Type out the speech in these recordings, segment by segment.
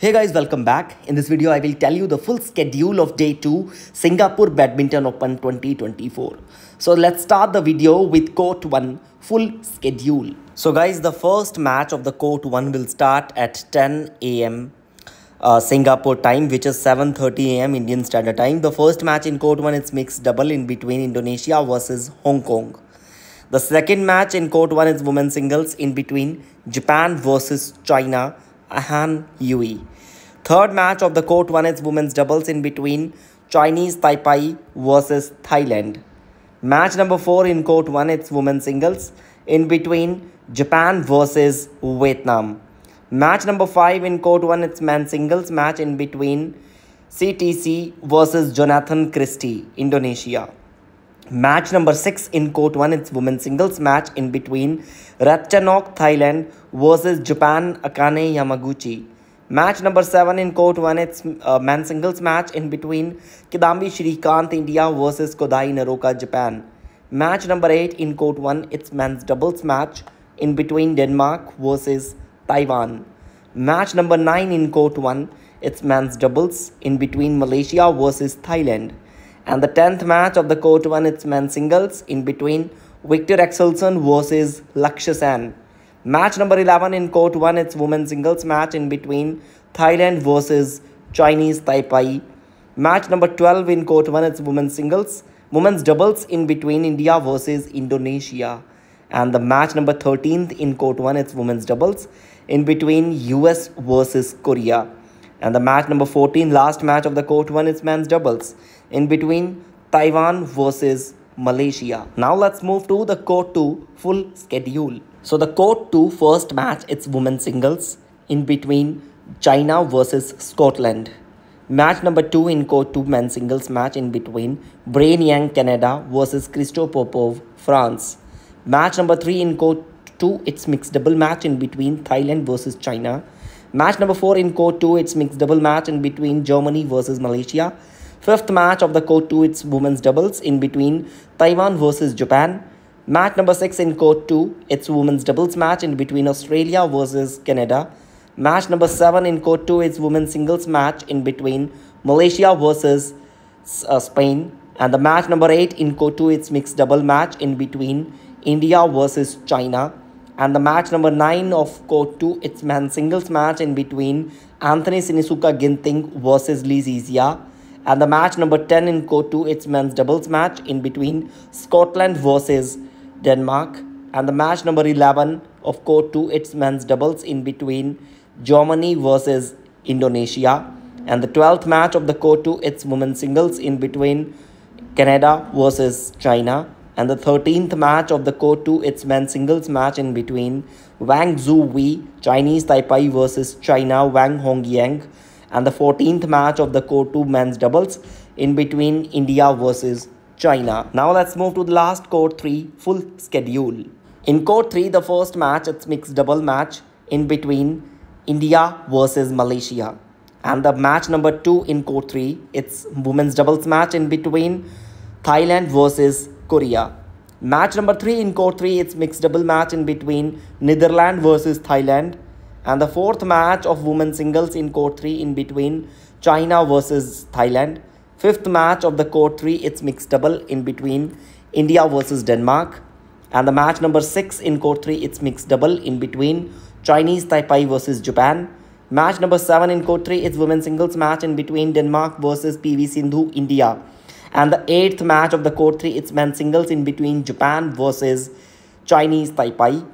Hey guys, welcome back. In this video, I will tell you the full schedule of day 2 Singapore Badminton Open 2024. So let's start the video with court 1 full schedule. So guys, the first match of the court 1 will start at 10 a.m. Uh, Singapore time which is 7.30 am Indian Standard Time. The first match in court 1 is mixed double in between Indonesia versus Hong Kong. The second match in court 1 is women's singles in between Japan versus China Han Yui. Third match of the Court One is women's doubles in between Chinese Taipei versus Thailand. Match number 4 in Court One is women's singles in between Japan versus Vietnam. Match number 5 in Court One is men's singles match in between CTC versus Jonathan Christie, Indonesia. Match number 6 in court 1, it's women's singles match in between Ratchanok Thailand versus Japan Akane Yamaguchi. Match number 7 in court 1, it's uh, men's singles match in between Kidambi Shrikant India versus Kodai Naroka Japan. Match number 8 in court 1, it's men's doubles match in between Denmark versus Taiwan. Match number 9 in court 1, it's men's doubles in between Malaysia versus Thailand. And the 10th match of the court one, it's men's singles in between Victor Axelson versus Lakshya. Sen. Match number 11 in court one, it's women's singles match in between Thailand versus Chinese Taipei. Match number 12 in court one, it's women's singles, women's doubles in between India versus Indonesia. And the match number 13th in court one, it's women's doubles in between US versus Korea. And the match number 14, last match of the court, one, its men's doubles in between Taiwan versus Malaysia. Now let's move to the court 2 full schedule. So the court 2 first match, it's women's singles in between China versus Scotland. Match number 2 in court 2 men's singles match in between Brain Yang Canada versus Christo Popov France. Match number 3 in court 2 it's mixed double match in between Thailand versus China Match number 4 in Code 2, it's mixed double match in between Germany versus Malaysia. Fifth match of the Code 2, it's women's doubles in between Taiwan versus Japan. Match number 6 in Code 2, it's women's doubles match in between Australia versus Canada. Match number 7 in Code 2, it's women's singles match in between Malaysia versus uh, Spain. And the match number 8 in Code 2, it's mixed double match in between India versus China. And the match number 9 of Court 2, it's men's singles match in between Anthony Sinisuka Ginting versus Lee Zizia. And the match number 10 in Court 2, it's men's doubles match in between Scotland versus Denmark. And the match number 11 of Court 2, it's men's doubles in between Germany versus Indonesia. And the 12th match of the Court 2, it's women's singles in between Canada versus China and the 13th match of the Code 2 its men's singles match in between Wang Zhu Wei, Chinese Taipei versus China Wang Hongyang, and the 14th match of the Code 2 men's doubles in between India versus China. Now let's move to the last Code 3 full schedule. In Code 3, the first match, it's mixed double match in between India versus Malaysia. And the match number 2 in Code 3, it's women's doubles match in between Thailand versus Korea. Match number 3 in court 3, it's mixed double match in between Netherlands versus Thailand. And the fourth match of women singles in court 3 in between China versus Thailand. Fifth match of the court 3, it's mixed double in between India versus Denmark. And the match number 6 in court 3, it's mixed double in between Chinese Taipei versus Japan. Match number 7 in court 3, it's women singles match in between Denmark versus PV Sindhu, India. And the eighth match of the Court 3, it's men's singles in between Japan versus Chinese Taipei.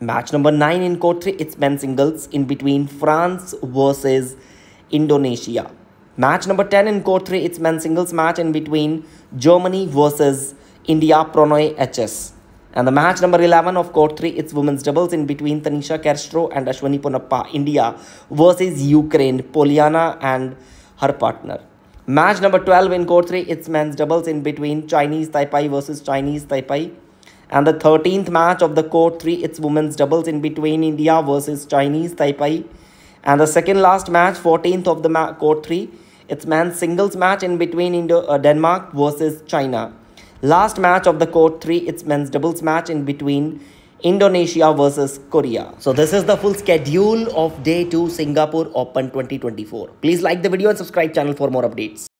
Match number 9 in Court 3, it's men's singles in between France versus Indonesia. Match number 10 in Court 3, it's men's singles match in between Germany versus India Pronoy HS. And the match number 11 of court 3, it's women's doubles in between Tanisha Kerstro and Ashwini Ponappa, India versus Ukraine, Poliana and her partner. Match number 12 in court 3, it's men's doubles in between Chinese Taipei versus Chinese Taipei. And the 13th match of the court 3, it's women's doubles in between India versus Chinese Taipei. And the second last match, 14th of the court 3, it's men's singles match in between Indo uh, Denmark versus China. Last match of the court 3, it's men's doubles match in between Indonesia versus Korea. So this is the full schedule of day 2 Singapore Open 2024. Please like the video and subscribe channel for more updates.